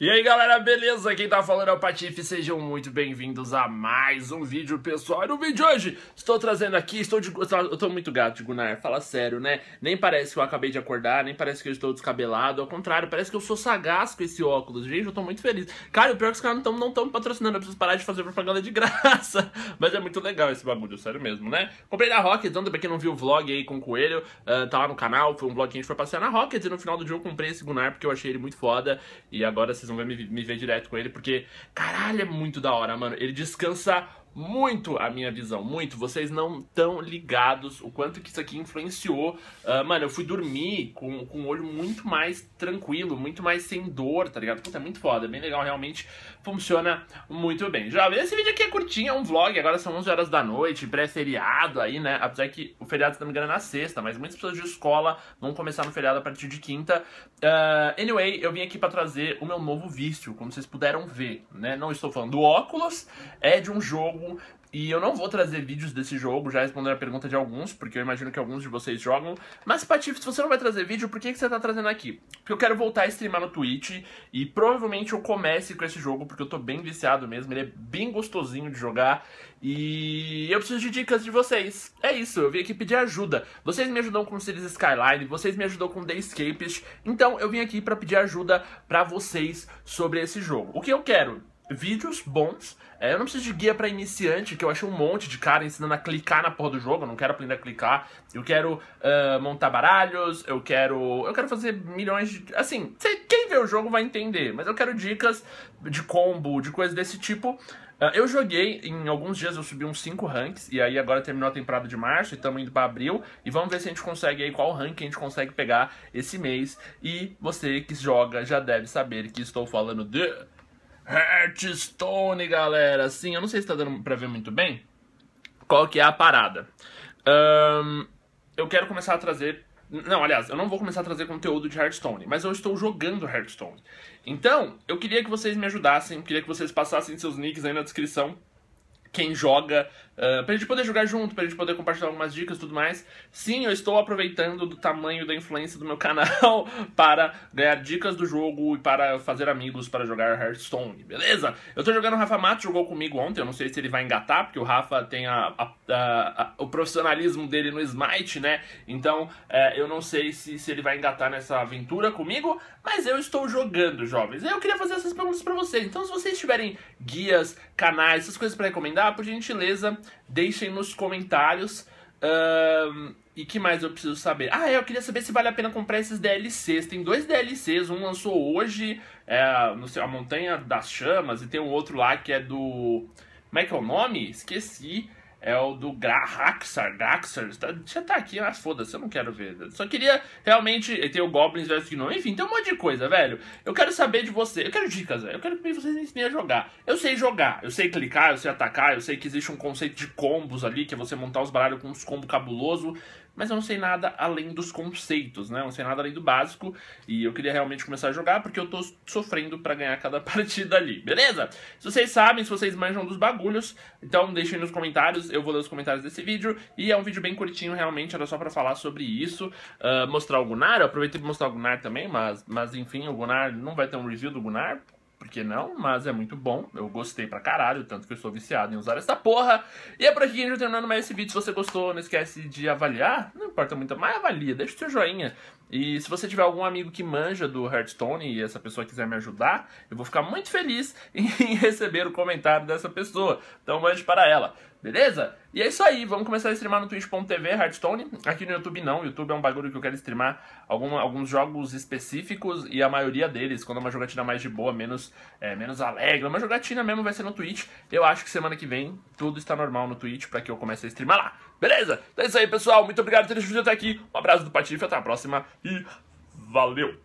E aí galera, beleza? Quem tá falando é o Patife, sejam muito bem-vindos a mais um vídeo, pessoal. E no vídeo de hoje, estou trazendo aqui, estou de, eu tô muito gato de Gunnar, fala sério, né? Nem parece que eu acabei de acordar, nem parece que eu estou descabelado, ao contrário, parece que eu sou sagaz com esse óculos, gente, eu tô muito feliz. Cara, o pior é que os caras não estão patrocinando, eu preciso parar de fazer propaganda de graça, mas é muito legal esse bagulho, sério mesmo, né? Comprei na Rocket, tanto pra quem não viu o vlog aí com o Coelho, uh, tá lá no canal, foi um vlog que a gente foi passear na Rocket, e no final do dia eu comprei esse Gunnar porque eu achei ele muito foda, e agora vocês vão ver me, me ver direto com ele, porque, caralho, é muito da hora, mano. Ele descansa muito a minha visão, muito. Vocês não estão ligados o quanto que isso aqui influenciou. Uh, mano, eu fui dormir com, com o olho muito mais tranquilo, muito mais sem dor, tá ligado? Puta, é muito foda, é bem legal, realmente funciona muito bem. Jovem, esse vídeo aqui é curtinho, é um vlog, agora são 11 horas da noite, pré-feriado aí, né? Apesar que o feriado, se não me engano, é na sexta, mas muitas pessoas de escola vão começar no feriado a partir de quinta. Uh, anyway, eu vim aqui para trazer o meu novo vício, como vocês puderam ver, né? Não estou falando do óculos, é de um jogo jogo. E eu não vou trazer vídeos desse jogo, já respondendo a pergunta de alguns, porque eu imagino que alguns de vocês jogam. Mas, Patife, se você não vai trazer vídeo, por que, que você tá trazendo aqui? Porque eu quero voltar a streamar no Twitch e provavelmente eu comece com esse jogo, porque eu tô bem viciado mesmo, ele é bem gostosinho de jogar. E eu preciso de dicas de vocês. É isso, eu vim aqui pedir ajuda. Vocês me ajudam com Cities Skyline, vocês me ajudam com The Escapist. Então eu vim aqui para pedir ajuda para vocês sobre esse jogo. O que eu quero? vídeos bons. É, eu não preciso de guia para iniciante, que eu achei um monte de cara ensinando a clicar na porra do jogo. Eu não quero aprender a clicar. Eu quero uh, montar baralhos, eu quero. Eu quero fazer milhões de. Assim, quem vê o jogo vai entender, mas eu quero dicas de combo, de coisas desse tipo. Uh, eu joguei, em alguns dias eu subi uns 5 ranks, e aí agora terminou a temporada de março e estamos indo para abril, e vamos ver se a gente consegue aí qual rank a gente consegue pegar esse mês. E você que joga já deve saber que estou falando de Hearthstone, galera. Sim, eu não sei se tá dando pra ver muito bem qual que é a parada. Um, eu quero começar a trazer. Não, aliás, eu não vou começar a trazer conteúdo de Hearthstone, mas eu estou jogando Hearthstone. Então, eu queria que vocês me ajudassem, queria que vocês passassem seus nicks aí na descrição. Quem joga, Uh, pra gente poder jogar junto, pra gente poder compartilhar algumas dicas e tudo mais. Sim, eu estou aproveitando do tamanho da influência do meu canal para ganhar dicas do jogo e para fazer amigos para jogar Hearthstone, beleza? Eu tô jogando o Rafa Matos, jogou comigo ontem, eu não sei se ele vai engatar, porque o Rafa tem a, a, a, o profissionalismo dele no Smite, né? Então é, eu não sei se, se ele vai engatar nessa aventura comigo, mas eu estou jogando, jovens. Eu queria fazer essas perguntas para vocês. Então, se vocês tiverem guias, canais, essas coisas para recomendar, por gentileza Deixem nos comentários. Um, e que mais eu preciso saber? Ah, eu queria saber se vale a pena comprar esses DLCs. Tem dois DLCs, um lançou hoje, é, não sei, a Montanha das Chamas, e tem um outro lá que é do. Como é que é o nome? Esqueci é o do Graxar, Graxar, já tá, tá aqui, mas ah, foda-se, eu não quero ver. Só queria realmente eh, ter o Goblins vs Gnome, enfim, tem um monte de coisa, velho. Eu quero saber de você, eu quero dicas, velho. Eu quero que vocês me ensinem a jogar. Eu sei jogar, eu sei clicar, eu sei atacar, eu sei que existe um conceito de combos ali, que é você montar os baralhos com uns combos cabuloso, mas eu não sei nada além dos conceitos, né? Eu não sei nada além do básico, e eu queria realmente começar a jogar porque eu tô sofrendo para ganhar cada partida ali, beleza? Se vocês sabem, se vocês manjam dos bagulhos, então deixem nos comentários eu vou ler os comentários desse vídeo. E é um vídeo bem curtinho, realmente, era só pra falar sobre isso. Uh, mostrar o Gunnar, eu aproveitei pra mostrar o Gunnar também, mas, mas enfim, o Gunnar não vai ter um review do Gunnar, porque não, mas é muito bom. Eu gostei pra caralho, tanto que eu sou viciado em usar essa porra. E é por aqui que a gente terminando mais esse vídeo. Se você gostou, não esquece de avaliar. Não importa muito, mas avalia, deixa o seu joinha. E se você tiver algum amigo que manja do Hearthstone e essa pessoa quiser me ajudar, eu vou ficar muito feliz em receber o comentário dessa pessoa. Então mande para ela. Beleza? E é isso aí, vamos começar a streamar no twitch.tv, Hearthstone. Aqui no YouTube não, YouTube é um bagulho que eu quero streamar alguns jogos específicos e a maioria deles, quando é uma jogatina mais de boa, menos, é, menos alegre, uma jogatina mesmo vai ser no Twitch. Eu acho que semana que vem tudo está normal no Twitch para que eu comece a streamar lá. Beleza? Então é isso aí, pessoal. Muito obrigado por ter assistido até aqui. Um abraço do Patife, até a próxima e valeu!